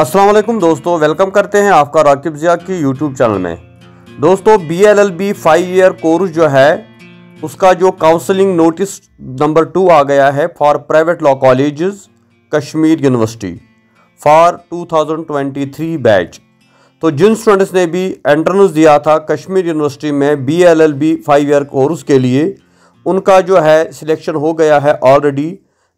अस्सलाम वालेकुम दोस्तों वेलकम करते हैं आपका राकिब ज़िया की यूट्यूब चैनल में दोस्तों B L L B five year course जो है उसका जो काउंसलिंग नोटिस नंबर टू आ गया है for private law colleges Kashmir university for 2023 batch तो जिन स्टूडेंट्स ने भी एंट्रेंस दिया था कश्मीर यूनिवर्सिटी में B L L B five year course के लिए उनका जो है सिलेक्शन हो गया है ऑलरेडी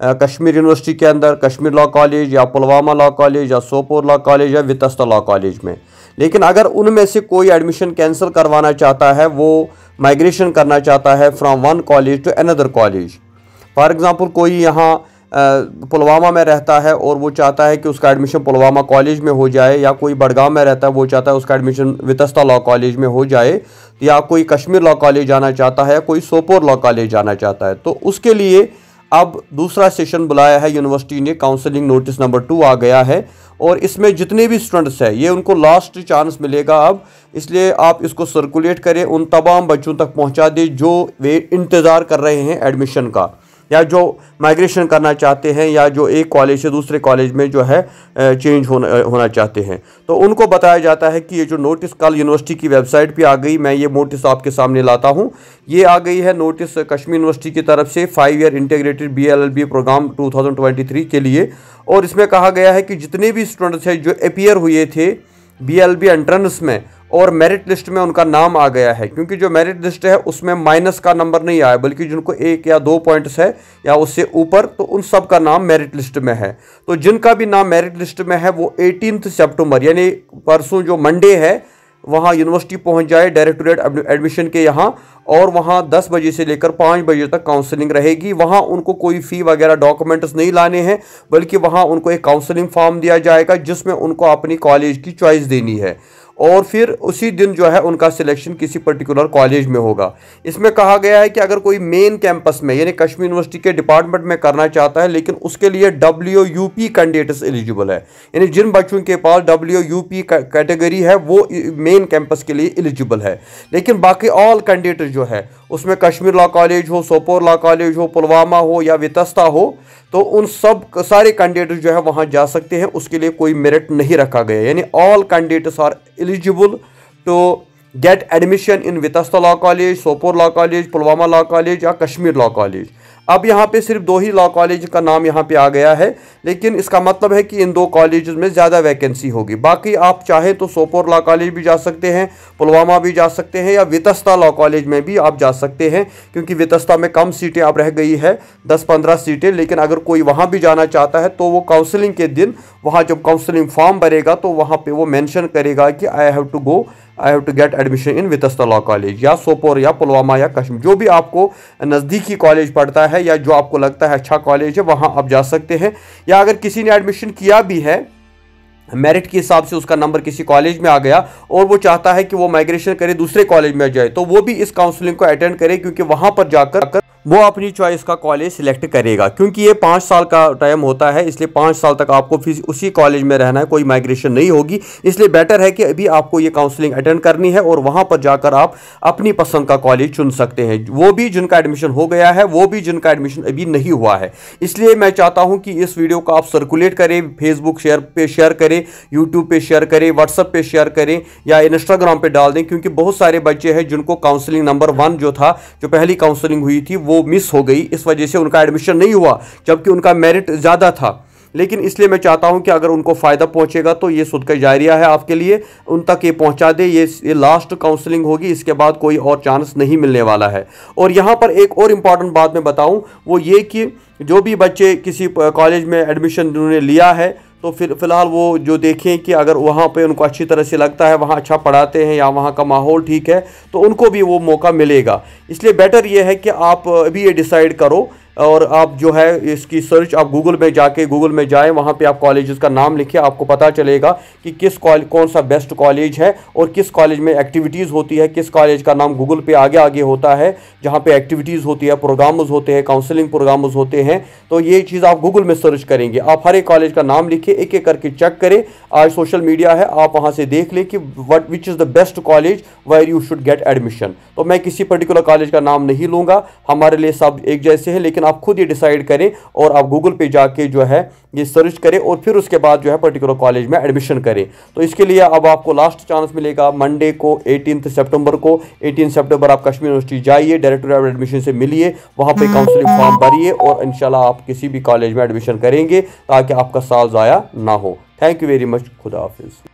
कश्मीर यूनिवर्सिटी के अंदर कश्मीर लॉ कॉलेज या पुलवामा लॉ कॉलेज या सोपोर लॉ कॉलेज या वितस्ता लॉ कॉलेज में लेकिन अगर उनमें से कोई एडमिशन कैंसिल करवाना चाहता है वो माइग्रेशन करना चाहता है from one college to another college for example कोई यहाँ पुलवामा में रहता है और वो चाहता है कि उसका एडमिशन पुलवामा कॉलेज में हो जाए या कोई बड़गाम में रहता है वो चाहता है उसका एडमिशन वितस्ता लॉ कॉलेज में हो जाए या कोई कश्मीर लॉ कॉलेज जाना चाहता है या कोई सोपोर लॉ कॉलेज जाना चाहता है तो उसके लिए अब दूसरा सेशन बुलाया है यूनिवर्सिटी ने काउंसलिंग नोटिस नंबर टू आ गया है और इसमें जितने भी स्टूडेंट्स हैं ये उनको लास्ट चांस मिलेगा अब इसलिए आप इसको सर्कुलेट करें उन तमाम बच्चों तक पहुंचा दें जो वे इंतज़ार कर रहे हैं एडमिशन का या जो माइग्रेशन करना चाहते हैं या जो एक कॉलेज से दूसरे कॉलेज में जो है चेंज होना होना चाहते हैं तो उनको बताया जाता है कि ये जो नोटिस कल यूनिवर्सिटी की वेबसाइट पे आ गई मैं ये नोटिस आपके सामने लाता हूँ ये आ गई है नोटिस कश्मीर यूनिवर्सिटी की तरफ से five year integrated B programme two के लिए और इसमें कहा गया है कि जितने भी स्टूडेंट्स हैं जो अपियर हुए थे बी एल एंट्रेंस में और मेरिट लिस्ट में उनका नाम आ गया है क्योंकि जो मेरिट लिस्ट है उसमें माइनस का नंबर नहीं आया बल्कि जिनको एक या दो पॉइंट्स है या उससे ऊपर तो उन सब का नाम मेरिट लिस्ट में है तो जिनका भी नाम मेरिट लिस्ट में है वो एटीन सेप्टम्बर यानी परसों जो मंडे है वहाँ यूनिवर्सिटी पहुँच जाए डायरेक्टोरेट एडमिशन के यहाँ और वहाँ 10 बजे से लेकर 5 बजे तक काउंसलिंग रहेगी वहाँ उनको कोई फ़ी वगैरह डॉक्यूमेंट्स नहीं लाने हैं बल्कि वहाँ उनको एक काउंसलिंग फॉर्म दिया जाएगा जिसमें उनको अपनी कॉलेज की चॉइस देनी है और फिर उसी दिन जो है उनका सिलेक्शन किसी पर्टिकुलर कॉलेज में होगा इसमें कहा गया है कि अगर कोई मेन कैंपस में यानी कश्मीर यूनिवर्सिटी के डिपार्टमेंट में करना चाहता है लेकिन उसके लिए W U P candidates eligible है यानी जिन बच्चों के पास डब्ल्यू यू पी कैटेगरी है वो मेन कैंपस के लिए एलिजिबल है लेकिन बाकी ऑल कैंडिडेट जो है उसमें कश्मीर लॉ कॉलेज हो सोपोर लॉ कॉलेज हो पुलवामा हो या वितस्ता हो तो उन सब सारे कैंडिडेट जो है वहाँ जा सकते हैं उसके लिए कोई मेरिट नहीं रखा गया यानी all candidates are eligible to get admission in Vitasta law college Sopore law college Pulwama law college या कश्मीर लॉ कॉलेज अब यहाँ पे सिर्फ दो ही लॉ कॉलेज का नाम यहाँ पे आ गया है लेकिन इसका मतलब है कि इन दो कॉलेज में ज़्यादा वैकेंसी होगी बाकी आप चाहें तो सोपोर लॉ कॉलेज भी जा सकते हैं पुलवामा भी जा सकते हैं या वितस्ता लॉ कॉलेज में भी आप जा सकते हैं क्योंकि वितस्ता में कम सीटें अब रह गई है दस पंद्रह सीटें लेकिन अगर कोई वहाँ भी जाना चाहता है तो वो काउंसिलिंग के दिन वहाँ जब काउंसलिंग फॉर्म भरेगा तो वहाँ पर वो मैंशन करेगा कि I have to go I have to get admission in law college या सोपोर या पुलवामा या कश्मीर जो भी आपको नज़दीकी कॉलेज पढ़ता है या जो आपको लगता है अच्छा कॉलेज है वहाँ आप जा सकते हैं या अगर किसी ने एडमिशन किया भी है मेरिट के हिसाब से उसका नंबर किसी कॉलेज में आ गया और वो चाहता है कि वो माइग्रेशन करे दूसरे कॉलेज में जाए तो वो भी इस काउंसलिंग को अटेंड करे क्योंकि वहाँ पर जाकर वो अपनी चॉइस का कॉलेज सिलेक्ट करेगा क्योंकि ये पाँच साल का टाइम होता है इसलिए पाँच साल तक आपको फिर उसी कॉलेज में रहना है कोई माइग्रेशन नहीं होगी इसलिए बेटर है कि अभी आपको ये काउंसलिंग अटेंड करनी है और वहाँ पर जाकर आप अपनी पसंद का कॉलेज चुन सकते हैं वो भी जिनका एडमिशन हो गया है वो भी जिनका एडमिशन अभी नहीं हुआ है इसलिए मैं चाहता हूँ कि इस वीडियो को आप सर्कुलेट करें फेसबुक शेयर पर शेयर करें यूट्यूब पर शेयर करें व्हाट्सअप पर शेयर करें या इंस्टाग्राम पर डाल दें क्योंकि बहुत सारे बच्चे हैं जिनको काउंसलिंग नंबर वन जो था जो पहली काउंसलिंग हुई थी वो मिस हो गई इस वजह से उनका एडमिशन नहीं हुआ जबकि उनका मेरिट ज़्यादा था लेकिन इसलिए मैं चाहता हूं कि अगर उनको फ़ायदा पहुंचेगा तो ये का जायरिया है आपके लिए उन तक ये पहुंचा दे ये ये लास्ट काउंसलिंग होगी इसके बाद कोई और चांस नहीं मिलने वाला है और यहाँ पर एक और इम्पॉर्टेंट बात मैं बताऊँ वो ये कि जो भी बच्चे किसी कॉलेज में एडमिशन उन्होंने लिया है तो फिर फ़िलहाल वो जो देखें कि अगर वहाँ पे उनको अच्छी तरह से लगता है वहाँ अच्छा पढ़ाते हैं या वहाँ का माहौल ठीक है तो उनको भी वो मौका मिलेगा इसलिए बेटर ये है कि आप अभी ये डिसाइड करो और आप जो है इसकी सर्च आप गूगल में जाके गूगल में जाएं वहाँ पे आप कॉलेजेस का नाम लिखिए आपको पता चलेगा कि किस कॉलेज कौन सा बेस्ट कॉलेज है और किस कॉलेज में एक्टिविटीज़ होती है किस कॉलेज का नाम गूगल पे आगे आगे होता है जहाँ पे एक्टिविटीज़ होती है प्रोग्राम्स होते हैं काउंसलिंग प्रोग्राम्स होते हैं तो ये चीज़ आप गूगल में सर्च करेंगे आप हर एक कॉलेज का नाम लिखिए एक एक करके चेक करें आज सोशल मीडिया है आप वहाँ से देख लें कि what which is the best college where you should get admission तो मैं किसी पर्टिकुलर कॉलेज का नाम नहीं लूँगा हमारे लिए सब एक जैसे हैं लेकिन आप खुद ही डिसाइड करें और आप गूगल पे जाके जो है ये सर्च करें और फिर उसके बाद जो है पर्टिकुलर कॉलेज में एडमिशन करें तो इसके लिए अब आपको लास्ट चांस मिलेगा मंडे को एटीन सेप्टेम्बर को एटीन सेप्टेम्बर आप कश्मीर यूनिवर्सिटी जाइए डायरेक्टर ऑफ एडमिशन से मिलिए वहाँ पर काउंसिलिंग फॉर्म भरिए और इन आप किसी भी कॉलेज में एडमिशन करेंगे ताकि आपका साल ज़ाया ना हो थैंक यू वेरी मच खुदा हाफिज़